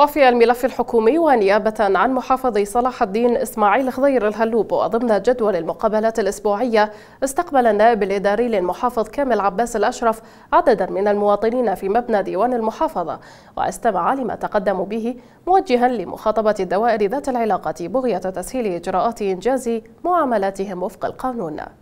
وفي الملف الحكومي ونيابة عن محافظ صلاح الدين إسماعيل خضير الهلوب وضمن جدول المقابلات الأسبوعية استقبل النائب الإداري للمحافظ كامل عباس الأشرف عددا من المواطنين في مبنى ديوان المحافظة واستمع لما تقدم به موجها لمخاطبة الدوائر ذات العلاقة بغية تسهيل إجراءات إنجاز معاملاتهم وفق القانون